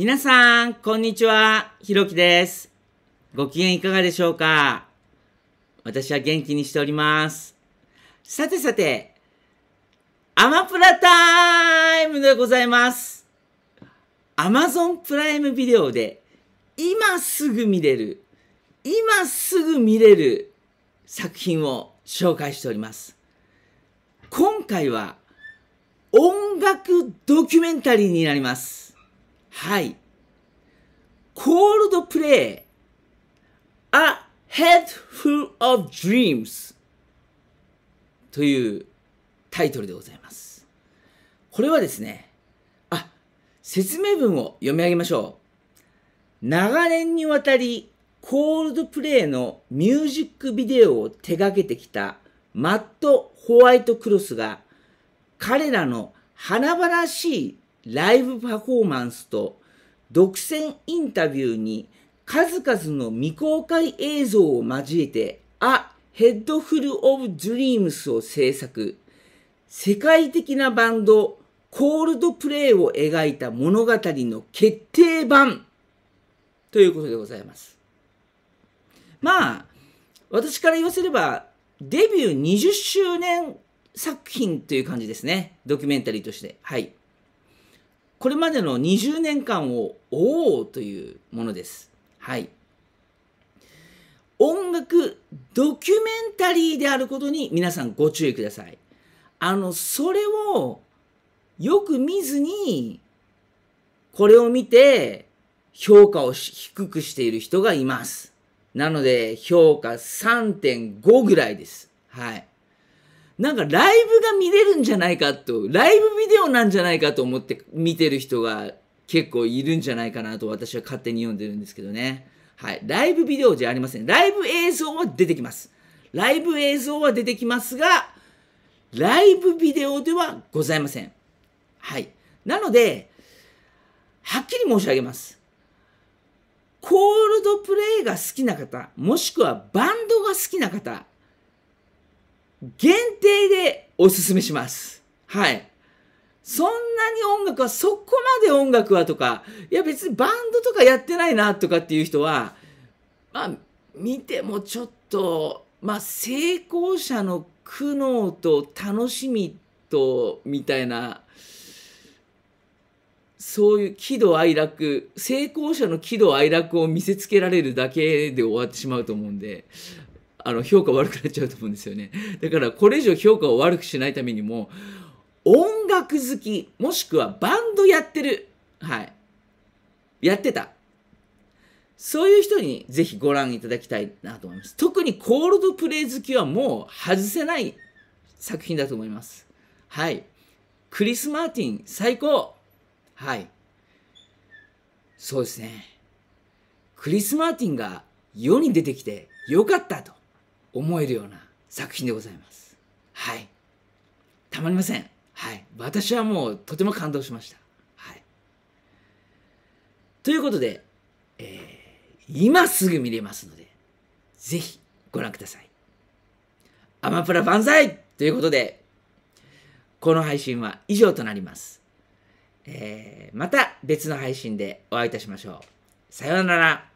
皆さん、こんにちは。ひろきです。ご機嫌いかがでしょうか私は元気にしております。さてさて、アマプラタイムでございます。Amazon プライムビデオで今すぐ見れる、今すぐ見れる作品を紹介しております。今回は音楽ドキュメンタリーになります。はい。コールドプレイ A Head Full of Dreams というタイトルでございます。これはですね、あ、説明文を読み上げましょう。長年にわたり、コールドプレイのミュージックビデオを手掛けてきたマット・ホワイト・クロスが、彼らの華々しいライブパフォーマンスと独占インタビューに数々の未公開映像を交えて A Headful of Dreams を制作。世界的なバンドコールドプレイを描いた物語の決定版ということでございます。まあ、私から言わせれば、デビュー20周年作品という感じですね。ドキュメンタリーとして。はい。これまでの20年間を追おうというものです。はい。音楽ドキュメンタリーであることに皆さんご注意ください。あの、それをよく見ずに、これを見て評価を低くしている人がいます。なので、評価3.5ぐらいです。はい。なんかライブが見れるんじゃないかと、ライブビデオなんじゃないかと思って見てる人が結構いるんじゃないかなと私は勝手に読んでるんですけどね。はい。ライブビデオじゃありません。ライブ映像は出てきます。ライブ映像は出てきますが、ライブビデオではございません。はい。なので、はっきり申し上げます。コールドプレイが好きな方、もしくはバンドが好きな方、限定でおすすめします。はい。そんなに音楽は、そこまで音楽はとか、いや別にバンドとかやってないなとかっていう人は、まあ、見てもちょっと、まあ、成功者の苦悩と楽しみと、みたいな、そういう喜怒哀楽、成功者の喜怒哀楽を見せつけられるだけで終わってしまうと思うんで、あの、評価悪くなっちゃうと思うんですよね。だから、これ以上評価を悪くしないためにも、音楽好き、もしくはバンドやってる、はい。やってた。そういう人にぜひご覧いただきたいなと思います。特にコールドプレイ好きはもう外せない作品だと思います。はい。クリス・マーティン、最高はい。そうですね。クリス・マーティンが世に出てきてよかったと。思えるような作品でございます。はい。たまりません。はい。私はもうとても感動しました。はい。ということで、えー、今すぐ見れますので、ぜひご覧ください。アマプラ万歳ということで、この配信は以上となります。えー、また別の配信でお会いいたしましょう。さようなら。